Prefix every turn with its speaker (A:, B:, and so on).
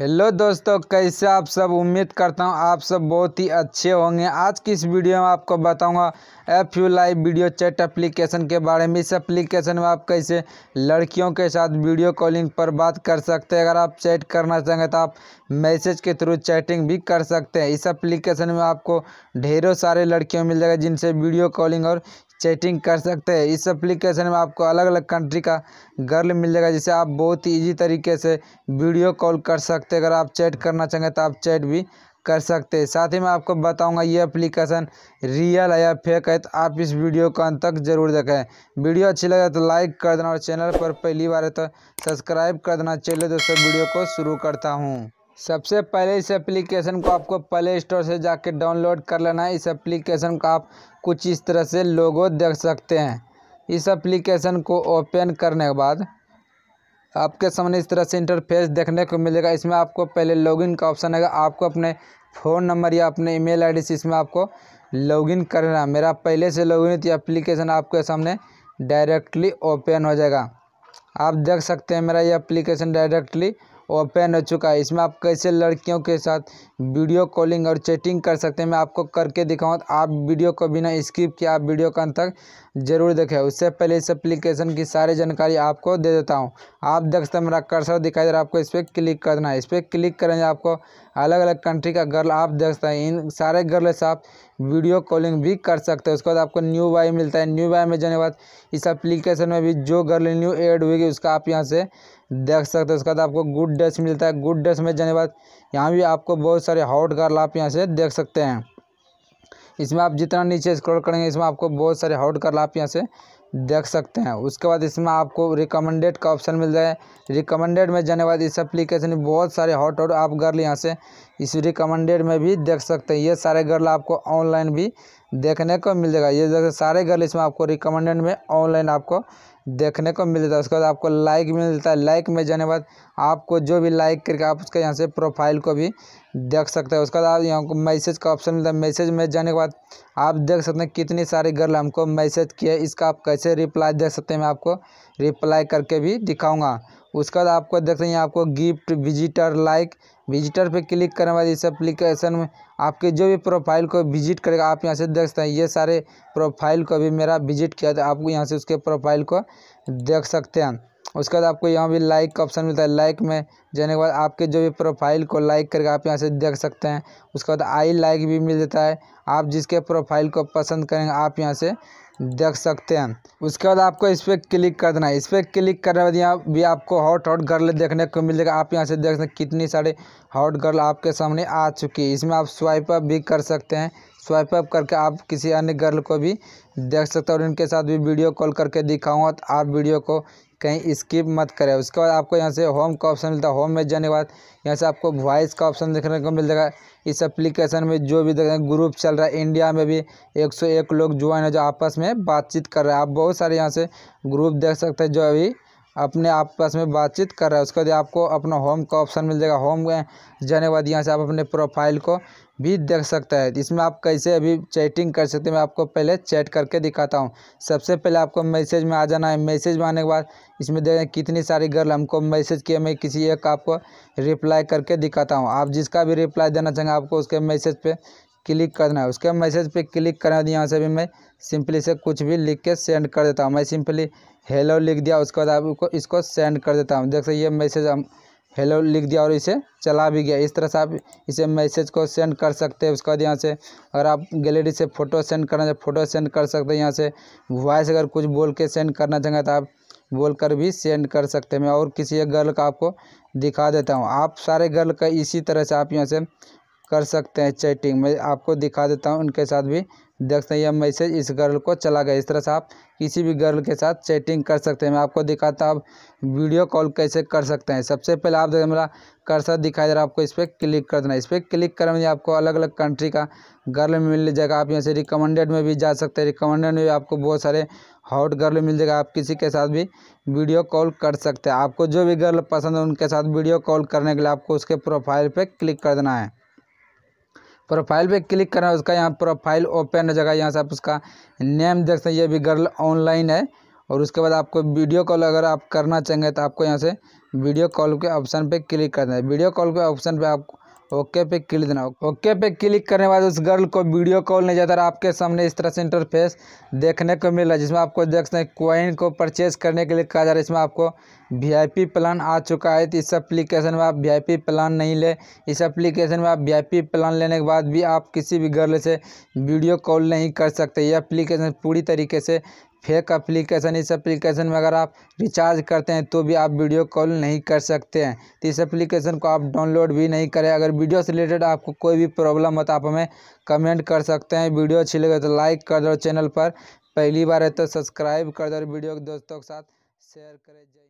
A: hello दोस्तों कैसे आप सब उम्मीद करता हूँ आप सब बहुत ही अच्छे होंगे आज की इस वीडियो में आपको बताऊंगा F U live video chat application के बारे में इस एप्लीकेशन में आप कैसे लड़कियों के साथ वीडियो कॉलिंग पर बात कर सकते हैं अगर आप चैट करना चाहेंगे तो आप मैसेज के थ्रू चैटिंग भी कर सकते हैं इस एप्लीकेशन में आपको ढेरों सारे लड़कियाँ मिल जाएगा जिनसे वीडियो कॉलिंग और चैटिंग कर सकते हैं इस एप्लीकेशन में आपको अलग अलग कंट्री का गर्ल मिल जाएगा जिसे आप बहुत ही ईजी तरीके से वीडियो कॉल कर सकते हैं अगर आप चैट करना चाहेंगे तो आप चैट भी कर सकते हैं साथ ही मैं आपको बताऊंगा ये एप्लीकेशन रियल है या फेक है तो आप इस वीडियो को अंत तक जरूर देखें वीडियो अच्छी लगे तो लाइक कर देना और चैनल पर पहली बार है तो सब्सक्राइब कर देना चलिए दोस्तों वीडियो को शुरू करता हूँ सबसे पहले इस एप्लीकेशन को आपको प्ले स्टोर से जाके डाउनलोड कर लेना है इस एप्लीकेशन का आप कुछ इस तरह से लोगो देख सकते हैं इस एप्लीकेशन को ओपन करने के बाद आपके सामने इस तरह से इंटरफेस देखने को मिलेगा इसमें आपको पहले लॉगिन का ऑप्शन आएगा आपको अपने फ़ोन नंबर या अपने ईमेल आईडी से इसमें आपको लॉगिन करना मेरा पहले से लॉगिन है तो एप्लीकेशन आपके सामने डायरेक्टली ओपन हो जाएगा आप देख सकते हैं मेरा ये एप्लीकेशन डायरेक्टली ओपन हो चुका है इसमें आप कैसे लड़कियों के साथ वीडियो कॉलिंग और चैटिंग कर सकते हैं मैं आपको करके दिखाऊँ तो आप वीडियो को बिना स्किप किए आप वीडियो का अंत तक जरूर देखें उससे पहले इस एप्लीकेशन की सारी जानकारी आपको दे देता हूँ आप देख सकते हैं मेरा कर्सर दिखाई दे रहा है आपको इस पर क्लिक करना है इस पर क्लिक करेंगे आपको अलग अलग कंट्री का गर्ल आप देख सकते हैं इन सारे गर्ल से आप वीडियो कॉलिंग भी कर सकते हैं उसके बाद आपको न्यू वाई मिलता है न्यू वाई में जाने के बाद इस एप्लीकेशन में भी जो गर्ल न्यू एड हुएगी उसका आप यहाँ से देख सकते हो उसके बाद आपको गुड डेस्क मिलता है गुड डेस्क में जाने के बाद यहाँ भी आपको बहुत सारे हॉट गर्ल आप यहाँ से देख सकते हैं इसमें आप जितना नीचे स्क्रॉल करेंगे इसमें आपको बहुत सारे हॉट गर्ल आप यहाँ से देख सकते हैं उसके बाद इसमें आपको रिकमेंडेड का ऑप्शन मिल जाए रिकमेंडेड में जाने के बाद इस एप्लीकेशन में बहुत सारे हॉट और आप गर्ल यहाँ से इस रिकमेंडेड में भी देख सकते हैं ये सारे गर्ल आपको ऑनलाइन भी देखने को मिल जाएगा ये जैसे सारे गर्ल इसमें आपको रिकमेंडेड में ऑनलाइन आपको देखने को मिल जाता है उसके बाद आपको लाइक मिलता है लाइक में जाने बाद आपको जो भी लाइक करके आप उसके यहाँ से प्रोफाइल को भी देख सकते हैं उसके बाद यहाँ को मैसेज का ऑप्शन मिलता है मैसेज में जाने के बाद आप देख सकते हैं कितनी सारी गर्ल हमको मैसेज किया इसका आप कैसे रिप्लाई दे सकते हैं मैं आपको रिप्लाई करके भी दिखाऊँगा उसके बाद आपको देख सकते हैं आपको गिफ्ट विजिटर लाइक विजिटर पे क्लिक करने बाद इस एप्लीकेशन में आपके जो भी प्रोफाइल को विजिट करेगा आप यहाँ से देख सकते हैं ये सारे प्रोफाइल को भी मेरा विजिट किया था आपको यहाँ से उसके प्रोफाइल को देख सकते हैं उसके बाद आपको यहाँ भी लाइक का ऑप्शन मिलता है लाइक में जाने के बाद आपके जो भी प्रोफाइल को लाइक करके आप यहाँ से देख सकते हैं उसके बाद आई लाइक भी मिल जाता है आप जिसके प्रोफाइल को पसंद करेंगे आप यहाँ से देख सकते हैं उसके बाद आपको इस पर क्लिक कर देना है इस पर क्लिक करने के बाद यहाँ भी आपको हॉट हॉट गर्ल देखने को मिल जाएगा आप यहाँ से देख सकते हैं कितनी सारी हॉट गर्ल आपके सामने आ चुकी है इसमें आप स्वाइप अप भी कर सकते हैं स्वाइप अप करके आप किसी अन्य गर्ल को भी देख सकते हो और इनके साथ भी वीडियो कॉल करके दिखाऊंगा तो आप वीडियो को कहीं स्किप मत करें उसके बाद आपको यहाँ से होम का ऑप्शन मिलता है होम में जाने के बाद यहाँ से आपको वॉइस का ऑप्शन देखने को मिल जाएगा इस एप्लीकेशन में जो भी देख रहे हैं ग्रुप चल रहा है इंडिया में भी 101 लोग ज्वाइन है जो आपस में बातचीत कर रहे हैं आप बहुत सारे यहाँ से ग्रुप देख सकते हैं जो अभी अपने आप पास में बातचीत कर रहा है उसके बाद आपको अपना होम का ऑप्शन मिल जाएगा होम में जाने के बाद यहाँ से आप अपने प्रोफाइल को भी देख सकता है इसमें आप कैसे अभी चैटिंग कर सकते हैं मैं आपको पहले चैट करके दिखाता हूँ सबसे पहले आपको मैसेज में आ जाना है मैसेज में आने के बाद इसमें देखें कितनी सारी गर्ल हमको मैसेज किया मैं किसी एक आपको रिप्लाई करके दिखाता हूँ आप जिसका भी रिप्लाई देना चाहेंगे आपको उसके मैसेज पर क्लिक करना है उसके मैसेज पे क्लिक करना है तो यहाँ से भी मैं सिंपली से कुछ भी लिख के सेंड कर देता हूँ मैं सिंपली हेलो लिख दिया उसके बाद आपको इसको सेंड कर देता हूँ देख सकते ये मैसेज हम हेलो लिख दिया और इसे चला भी गया इस तरह से आप इसे मैसेज को सेंड कर सकते हैं उसके बाद यहाँ से अगर आप गैलरी से फ़ोटो सेंड करना चाहें फ़ोटो सेंड कर सकते हैं यहाँ से वॉइस अगर कुछ बोल के सेंड करना चाहेंगे तो आप बोल कर भी सेंड कर सकते हैं मैं और किसी एक गर्ल का आपको दिखा देता हूँ आप सारे गर्ल का इसी तरह से आप यहाँ से कर सकते हैं चैटिंग मैं आपको दिखा देता हूँ उनके साथ भी देख सकते हैं यह मैसेज इस गर्ल को चला गया इस तरह से आप किसी भी गर्ल के साथ चैटिंग कर सकते हैं मैं आपको दिखाता हूँ आप वीडियो कॉल कैसे कर सकते हैं सबसे पहले आप देखिए मेरा कर्सर दिखाई दे रहा है आपको इस पर क्लिक कर देना इस पर क्लिक करेंगे आपको अलग अलग कंट्री का गर्ल मिल जाएगा आप यहाँ से रिकमेंडेड में भी जा सकते हैं रिकमेंडेड में भी आपको बहुत सारे हॉट गर्ल मिल जाएगा आप किसी के साथ भी वीडियो कॉल कर सकते हैं आपको जो भी गर्ल पसंद है उनके साथ वीडियो कॉल करने के लिए आपको उसके प्रोफाइल पर क्लिक कर देना है प्रोफाइल पे क्लिक करना है उसका यहाँ प्रोफाइल ओपन हो जाएगा यहाँ से आप उसका नेम देख सकते हैं ये भी गर्ल ऑनलाइन है और उसके बाद आपको वीडियो कॉल अगर आप करना चाहेंगे तो आपको यहाँ से वीडियो कॉल के ऑप्शन पे क्लिक करना है वीडियो कॉल के ऑप्शन पे आप ओके पे क्लिक देना ओके पे क्लिक करने के बाद उस गर्ल को वीडियो कॉल नहीं जाता आपके सामने इस तरह से इंटरफेस देखने को मिल रहा है जिसमें आपको देख सकते हैं क्वाइन को परचेज करने के लिए कहा जा रहा है इसमें आपको वीआईपी प्लान आ चुका है तो इस एप्लीकेशन में आप वीआईपी प्लान नहीं ले इस एप्लीकेशन में आप वीआईपी प्लान लेने के बाद भी आप किसी भी गर्ल से वीडियो कॉल नहीं कर सकते ये एप्लीकेशन पूरी तरीके से फेक एप्लीकेशन इस एप्लीकेशन में अगर आप रिचार्ज करते हैं तो भी आप वीडियो कॉल नहीं कर सकते हैं तो इस एप्लीकेशन को आप डाउनलोड भी नहीं करें अगर वीडियो से रिलेटेड आपको कोई भी प्रॉब्लम हो तो आप हमें कमेंट कर सकते हैं वीडियो अच्छी लगे तो लाइक कर दो चैनल पर पहली बार है तो सब्सक्राइब कर दो वीडियो दोस्तों के साथ शेयर करें